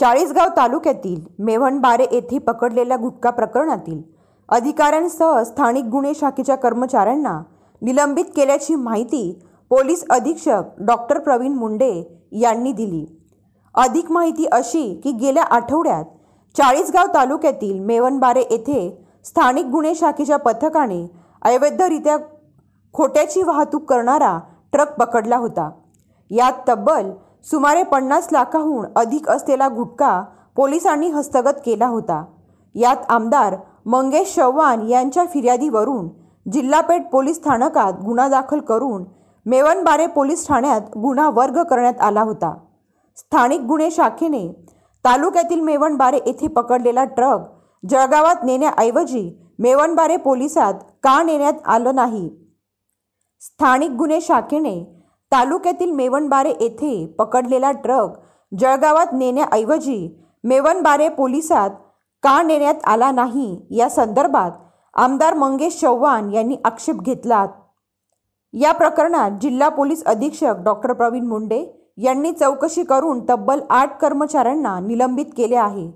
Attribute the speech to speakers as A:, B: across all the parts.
A: चाळीसगाव तालुक्यातील मेव्हणबारे येथे पकडलेल्या गुटखा प्रकरणातील अधिकाऱ्यांसह स्थानिक गुन्हे शाखेच्या कर्मचाऱ्यांना निलंबित केल्याची माहिती पोलीस अधीक्षक डॉक्टर प्रवीण मुंडे यांनी दिली अधिक माहिती अशी की गेल्या आठवड्यात चाळीसगाव तालुक्यातील मेवणबारे येथे स्थानिक गुन्हे शाखेच्या पथकाने अवैधरित्या खोट्याची वाहतूक करणारा ट्रक पकडला होता यात तब्बल सुमारे पन्नास लाखाहून अधिक असलेला गुटखा पोलिसांनी हस्तगत केला होता यात आमदार मंगेश चव्हाण यांच्या फिर्यादीवरून जिल्हापेठ पोलीस स्थानकात गुन्हा दाखल करून मेवणबारे पोलीस ठाण्यात गुन्हा वर्ग करण्यात आला होता स्थानिक गुन्हे शाखेने तालुक्यातील मेवणबारे येथे पकडलेला ट्रक जळगावात नेण्याऐवजी मेवणबारे पोलिसात का नेण्यात आलं नाही स्थानिक गुन्हे शाखेने तालुक्यातील मेवणबारे येथे पकडलेला ट्रक जळगावात नेण्याऐवजी मेवणबारे पोलिसात का नेण्यात आला नाही या संदर्भात आमदार मंगेश चव्हाण यांनी आक्षेप घेतला या प्रकरणात जिल्हा पोलीस अधीक्षक डॉक्टर प्रवीण मुंडे यांनी चौकशी करून तब्बल आठ कर्मचाऱ्यांना निलंबित केले आहे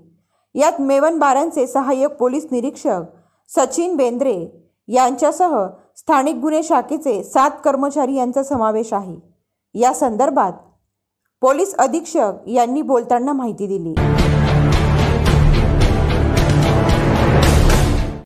A: यात मेवणबाऱ्यांचे सहाय्यक पोलीस निरीक्षक सचिन बेंद्रे यांच्यासह स्थानिक गुन्हे शाखेचे सात कर्मचारी यांचा समावेश आहे या संदर्भात पोलीस अधीक्षक यांनी बोलताना माहिती दिली